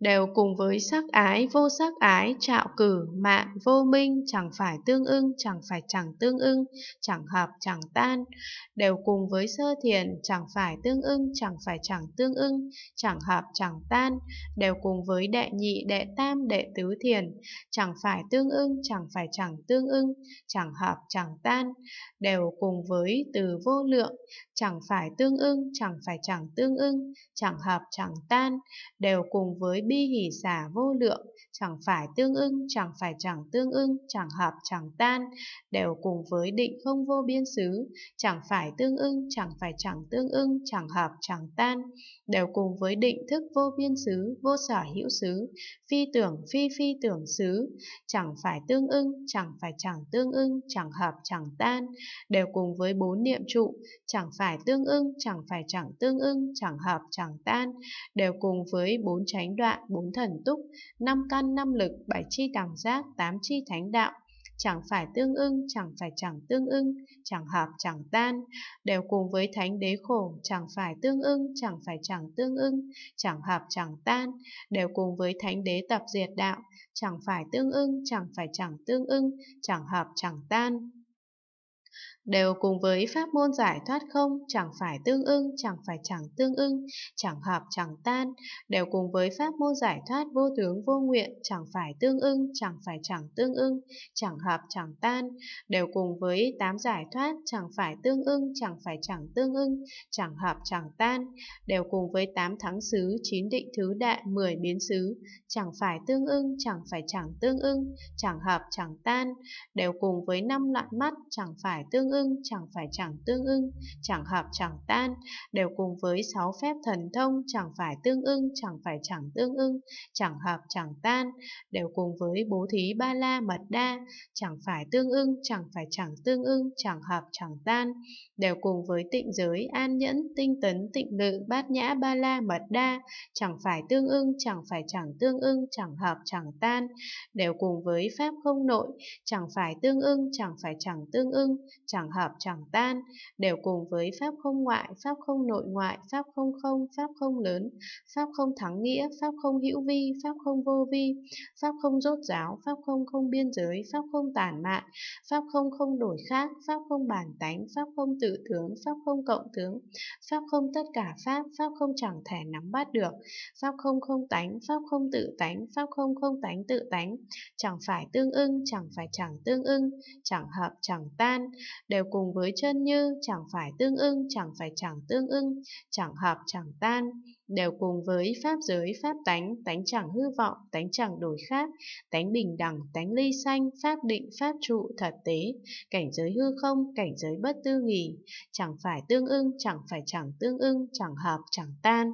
đều cùng với sắc ái vô sắc ái trạo cử mạng vô minh chẳng phải tương ưng chẳng phải chẳng tương ưng chẳng hợp chẳng tan đều cùng với sơ thiền chẳng phải tương ưng chẳng phải chẳng tương ưng chẳng hợp chẳng tan đều cùng với đệ nhị đệ tam đệ tứ thiền chẳng phải tương ưng chẳng phải chẳng tương ưng chẳng hợp chẳng tan đều cùng với từ vô lượng chẳng phải tương ưng chẳng phải chẳng tương ưng chẳng hợp chẳng tan đều cùng với bi hỉ xả vô lượng, chẳng phải tương ưng, chẳng phải chẳng tương ưng, chẳng hợp chẳng tan, đều cùng với định không vô biên xứ, chẳng phải tương ưng, chẳng phải chẳng tương ưng, chẳng hợp chẳng tan, đều cùng với định thức vô biên xứ, vô sở hữu xứ, phi tưởng phi phi tưởng xứ, chẳng phải tương ưng, chẳng phải chẳng tương ưng, chẳng hợp chẳng tan, đều cùng với bốn niệm trụ, chẳng phải tương ưng, chẳng phải chẳng tương ưng, chẳng hợp chẳng tan, đều cùng với bốn chánh đoạn bốn thần túc, năm căn, năm lực, bảy chi đẳng giác, tám chi thánh đạo, chẳng phải tương ưng, chẳng phải chẳng tương ưng, chẳng hợp chẳng tan, đều cùng với thánh đế khổ, chẳng phải tương ưng, chẳng phải chẳng tương ưng, chẳng hợp chẳng tan, đều cùng với thánh đế tập diệt đạo, chẳng phải tương ưng, chẳng phải chẳng tương ưng, chẳng hợp chẳng tan đều cùng với pháp môn giải thoát không, chẳng phải tương ưng, chẳng phải chẳng tương ưng, chẳng hợp chẳng tan, đều cùng với pháp môn giải thoát vô tướng vô nguyện, chẳng phải tương ưng, chẳng phải chẳng tương ưng, chẳng hợp chẳng tan, đều cùng với tám giải thoát, chẳng phải tương ưng, chẳng phải chẳng tương ưng, chẳng hợp chẳng tan, đều cùng với tám thắng xứ, chín định thứ đại, mười biến xứ, chẳng phải tương ưng, chẳng phải chẳng tương ưng, chẳng hợp chẳng tan, đều cùng với năm loạn mắt, chẳng phải tương ưng, chẳng phải chẳng tương ưng, chẳng hợp chẳng tan, đều cùng với sáu phép thần thông, chẳng phải tương ưng, chẳng phải chẳng tương ưng, chẳng hợp chẳng tan, đều cùng với bố thí ba la mật đa, chẳng phải tương ưng, chẳng phải chẳng tương ưng, chẳng hợp chẳng tan, đều cùng với tịnh giới, an nhẫn, tinh tấn, tịnh lự, bát nhã ba la mật đa, chẳng phải tương ưng, chẳng phải chẳng tương ưng, chẳng hợp chẳng tan, đều cùng với pháp không nội, chẳng phải tương ưng, chẳng phải chẳng tương ưng, chẳng hợp chẳng tan, đều cùng với pháp không ngoại, pháp không nội ngoại, pháp không không, pháp không lớn, pháp không thắng nghĩa, pháp không hữu vi, pháp không vô vi, pháp không rốt ráo pháp không không biên giới, pháp không tản mạn, pháp không không đổi khác, pháp không bản tánh, pháp không tự tướng, pháp không cộng tướng, pháp không tất cả pháp, pháp không chẳng thể nắm bắt được, pháp không không tánh, pháp không tự tánh, pháp không không tánh tự tánh, chẳng phải tương ưng, chẳng phải chẳng tương ưng, chẳng hợp chẳng tan, đều cùng với chân như, chẳng phải tương ưng, chẳng phải chẳng tương ưng, chẳng hợp, chẳng tan, đều cùng với pháp giới, pháp tánh, tánh chẳng hư vọng, tánh chẳng đổi khác, tánh bình đẳng, tánh ly sanh, pháp định, pháp trụ, thật tế, cảnh giới hư không, cảnh giới bất tư nghỉ, chẳng phải tương ưng, chẳng phải chẳng tương ưng, chẳng hợp, chẳng tan.